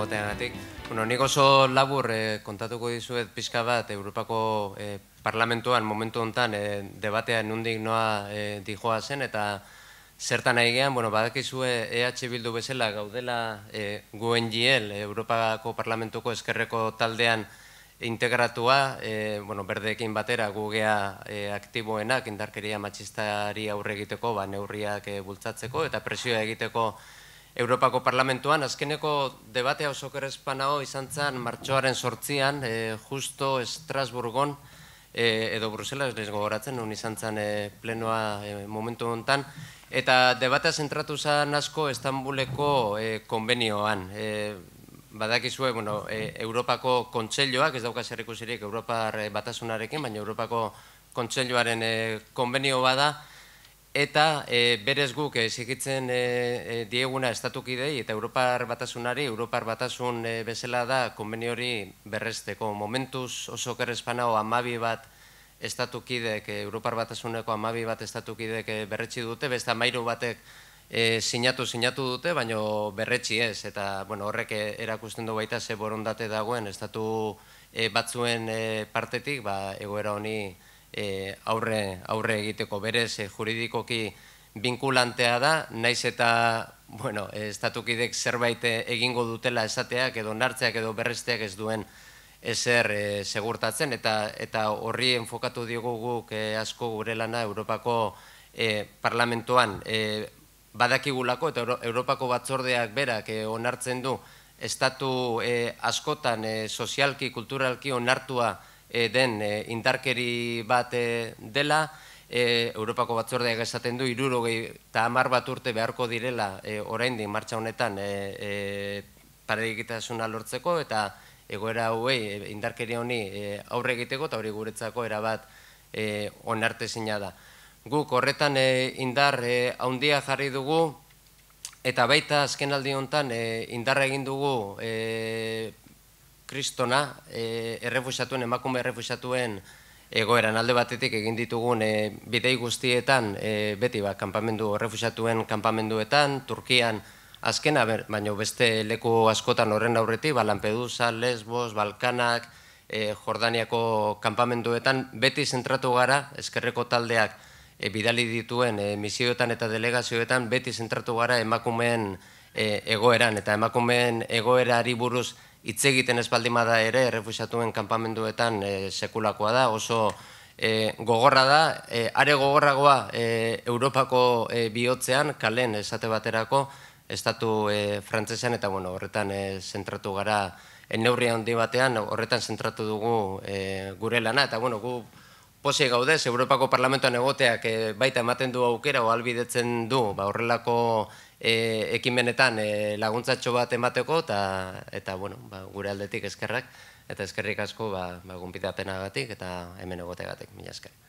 egoteagatik. Bueno, nik oso labur eh, kontatuko dizuet pixka bat Europako eh, parlamentuan momentu honetan eh, debatea nundik noa eh, dijoa zen eta zertan nahi bueno, badakizue EH Bildu bezala gaudela eh, guen jiel eh, Europako parlamentuko eskerreko taldean integratua, e, bueno, berdeekin batera gugea aktiboenak indarkeria matxistari aurre egiteko, ba, neurriak bultzatzeko, eta presioa egiteko Europako Parlamentuan, azkeneko debatea oso kerespan hau izan zen martxoaren sortzian, eh, justo Estrasburgon eh, edo Brusela, ez lehiz gogoratzen, un izan zen eh, plenoa momentu honetan. Eta debatea zentratu zen asko Estambuleko konbenioan. Badakizue, bueno, Europako kontseilloak, ez dauka usirik Europar batasunarekin, baina Europako Kontselioaren konbenioa bada, eta e, berez guk esikitzen e, e, dieguna estatukidei eta Europar batasunari, Europar batasun e, bezala da konbeni hori berresteko. Momentuz oso kerrezpanao amabi bat estatukidek, e, Europar batasuneko amabi bat estatukidek e, berretxi dute, beste mairu batek e, sinatu sinatu dute, baino berretxi ez, eta bueno, horrek erakusten du baita ze borondate dagoen estatu batzuen partetik, ba, egoera honi, Eh, aurre, aurre egiteko berez eh, juridikoki binkulantea da, naiz eta, bueno, eh, estatukidek zerbait egingo dutela esateak edo nartzeak edo berresteak ez duen ezer segurtatzen eta, eta horri enfokatu diogu guk asko gure lana Europako e, parlamentoan e, badakigulako eta Europako batzordeak berak onartzen du estatu askotan e, sozialki, kulturalki onartua Eh, den eh, indarkeri bat eh, dela, Europako batzordea esaten du, irurogei eta amar bat urte beharko direla oraindik martxa honetan e, lortzeko eta egoera hauei indarkeria honi aurre egiteko eta hori guretzako erabat e, onarte zina da. Guk horretan indar haundia jarri dugu eta baita azkenaldi honetan indarra egin dugu kristona eh, errefusatuen, emakume errefusatuen egoeran alde batetik egin ditugun eh, bidei guztietan eh, beti ba, kampamendu, errefusatuen kampamenduetan, Turkian azkena, baina beste leku askotan horren aurretik, ba, Lampedusa, Lesbos, Balkanak, Jordaniako kampamenduetan, beti zentratu gara, eskerreko taldeak bidali dituen misioetan eta delegazioetan, beti zentratu gara emakumeen egoeran, eta emakumeen egoerari buruz hitz egiten espaldimada ere refusatuen kanpamenduetan eh, sekulakoa da, oso eh, gogorra da, e, are gogorragoa Europako e, bihotzean kalen esate baterako estatu e, frantsesan eta bueno, horretan e, zentratu gara neurri handi batean, horretan zentratu dugu e, gure lana eta bueno, gu Pozei gaudez, Europako Parlamentoan egoteak baita ematen du aukera o albidetzen du ba, horrelako e, ekimenetan e, laguntzatxo bat emateko eta eta bueno, ba, gure aldetik eskerrak eta eskerrik asko ba, ba gonbidapenagatik eta hemen egoteagatik mila esker.